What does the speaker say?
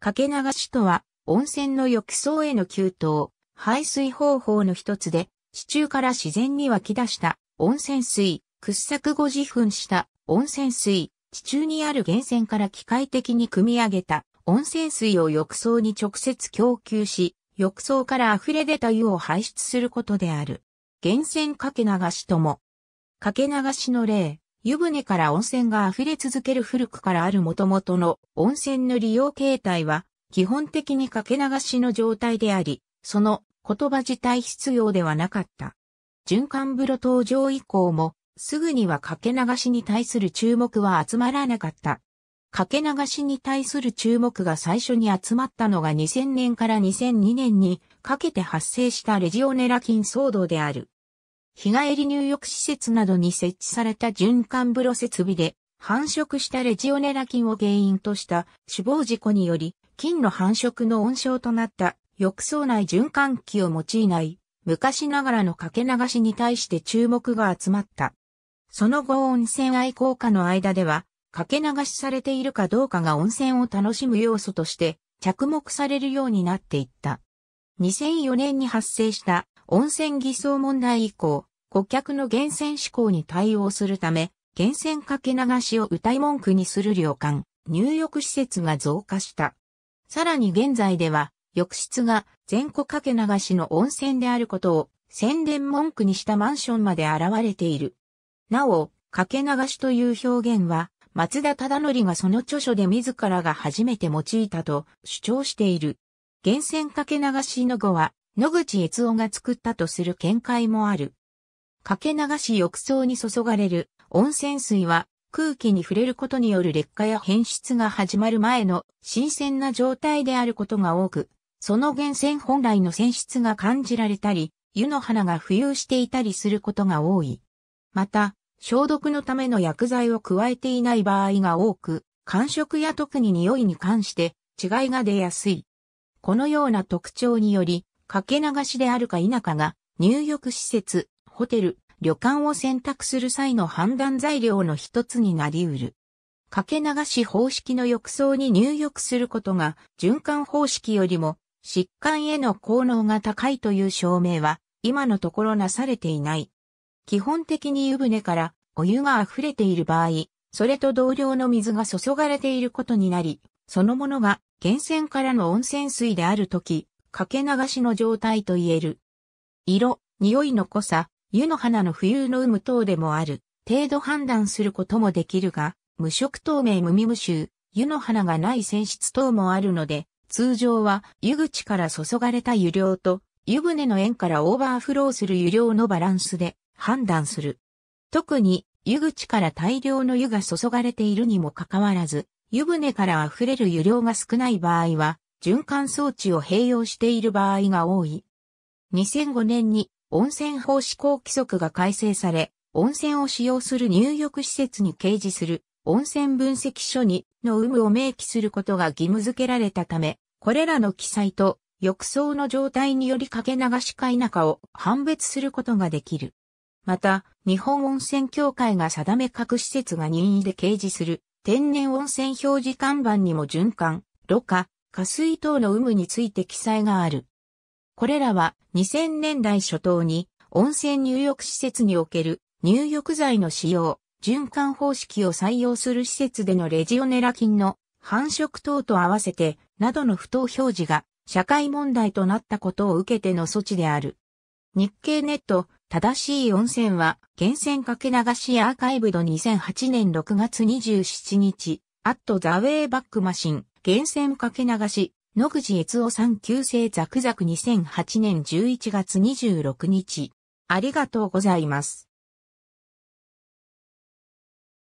かけ流しとは、温泉の浴槽への給湯、排水方法の一つで、地中から自然に湧き出した温泉水、掘削後自噴した温泉水、地中にある源泉から機械的に汲み上げた温泉水を浴槽に直接供給し、浴槽から溢れ出た湯を排出することである。源泉かけ流しとも。かけ流しの例。湯船から温泉が溢れ続ける古くからある元々の温泉の利用形態は、基本的にかけ流しの状態であり、その言葉自体必要ではなかった。循環風呂登場以降も、すぐにはかけ流しに対する注目は集まらなかった。かけ流しに対する注目が最初に集まったのが2000年から2002年にかけて発生したレジオネラ菌騒動である。日帰り入浴施設などに設置された循環風呂設備で繁殖したレジオネラ菌を原因とした死亡事故により菌の繁殖の温床となった浴槽内循環器を用いない昔ながらのかけ流しに対して注目が集まった。その後温泉愛好家の間ではかけ流しされているかどうかが温泉を楽しむ要素として着目されるようになっていった。2004年に発生した温泉偽装問題以降、顧客の厳選志向に対応するため、厳選かけ流しを歌い文句にする旅館、入浴施設が増加した。さらに現在では、浴室が全戸かけ流しの温泉であることを宣伝文句にしたマンションまで現れている。なお、かけ流しという表現は、松田忠則がその著書で自らが初めて用いたと主張している。源泉かけ流しの語は、野口悦夫が作ったとする見解もある。かけ流し浴槽に注がれる温泉水は空気に触れることによる劣化や変質が始まる前の新鮮な状態であることが多く、その源泉本来の泉質が感じられたり、湯の花が浮遊していたりすることが多い。また、消毒のための薬剤を加えていない場合が多く、感触や特に匂いに関して違いが出やすい。このような特徴により、かけ流しであるか否かが入浴施設、ホテル、旅館を選択する際の判断材料の一つになり得る。かけ流し方式の浴槽に入浴することが循環方式よりも疾患への効能が高いという証明は今のところなされていない。基本的に湯船からお湯が溢れている場合、それと同量の水が注がれていることになり、そのものが源泉からの温泉水であるとき、かけ流しの状態と言える。色、匂いの濃さ、湯の花の浮遊の有無等でもある、程度判断することもできるが、無色透明無味無臭、湯の花がない泉質等もあるので、通常は湯口から注がれた湯量と湯船の縁からオーバーフローする湯量のバランスで判断する。特に湯口から大量の湯が注がれているにもかかわらず、湯船から溢れる湯量が少ない場合は、循環装置を併用している場合が多い。2005年に温泉法施行規則が改正され、温泉を使用する入浴施設に掲示する温泉分析書にの有無を明記することが義務付けられたため、これらの記載と浴槽の状態によりかけ流しか否かを判別することができる。また、日本温泉協会が定め各施設が任意で掲示する天然温泉表示看板にも循環、ろ過、下水等の有無について記載がある。これらは2000年代初頭に温泉入浴施設における入浴剤の使用、循環方式を採用する施設でのレジオネラ菌の繁殖等と合わせてなどの不当表示が社会問題となったことを受けての措置である。日経ネット正しい温泉は源泉かけ流しアーカイブド2008年6月27日、アットザウェイバックマシン、源泉かけ流し、野口悦夫さん旧姓ザクザク2008年11月26日。ありがとうございます。